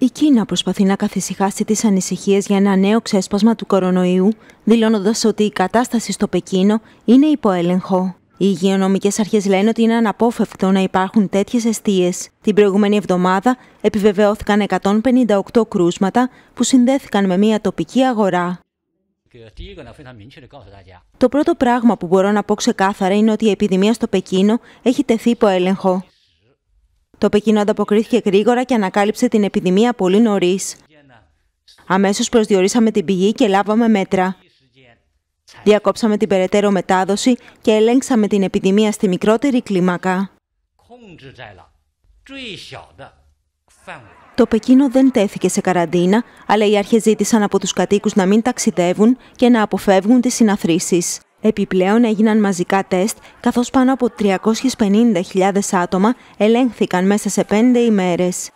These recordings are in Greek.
Η Κίνα προσπαθεί να καθησυχάσει τις ανησυχίες για ένα νέο ξέσπασμα του κορονοϊού, δηλώνοντας ότι η κατάσταση στο Πεκίνο είναι υπό έλεγχο. Οι υγειονομικές αρχές λένε ότι είναι αναπόφευκτο να υπάρχουν τέτοιες αιστείες. Την προηγούμενη εβδομάδα επιβεβαιώθηκαν 158 κρούσματα που συνδέθηκαν με μια τοπική αγορά. Το πρώτο πράγμα που μπορώ να πω ξεκάθαρα είναι ότι η επιδημία στο Πεκίνο έχει τεθεί υπό έλεγχο. Το Πεκίνο ανταποκρίθηκε γρήγορα και ανακάλυψε την επιδημία πολύ νωρίς. Αμέσως προσδιορίσαμε την πηγή και λάβαμε μέτρα. Διακόψαμε την περαιτέρω μετάδοση και ελέγξαμε την επιδημία στη μικρότερη κλίμακα. Το Πεκίνο δεν τέθηκε σε καραντίνα, αλλά οι αρχές ζήτησαν από τους κατοίκους να μην ταξιδεύουν και να αποφεύγουν τις συναθρήσεις. Επιπλέον έγιναν μαζικά τεστ, καθώς πάνω από 350.000 άτομα ελέγχθηκαν μέσα σε πέντε ημέρες.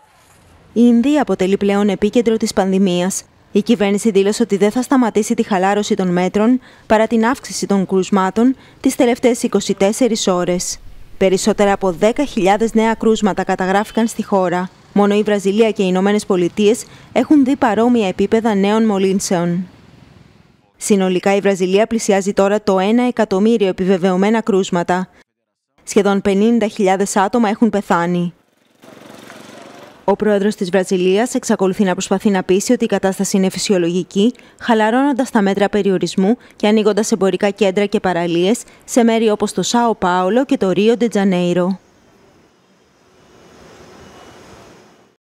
Η Ινδία αποτελεί πλέον επίκεντρο της πανδημίας. Η κυβέρνηση δήλωσε ότι δεν θα σταματήσει τη χαλάρωση των μέτρων παρά την αύξηση των κρουσμάτων τις τελευταίες 24 ώρες. Περισσότερα από 10.000 νέα κρούσματα καταγράφηκαν στη χώρα. Μόνο η Βραζιλία και οι Ηνωμένες Πολιτείες έχουν δει παρόμοια επίπεδα νέων μολύνσεων. Συνολικά η Βραζιλία πλησιάζει τώρα το 1 εκατομμύριο επιβεβαιωμένα κρούσματα. Σχεδόν 50.000 άτομα έχουν πεθάνει. Ο πρόεδρος της Βραζιλίας εξακολουθεί να προσπαθεί να πείσει ότι η κατάσταση είναι φυσιολογική, χαλαρώνοντας τα μέτρα περιορισμού και ανοίγοντας εμπορικά κέντρα και παραλίες σε μέρη όπως το Σάο Πάολο και το Ρίο Ντε Τζανέιρο.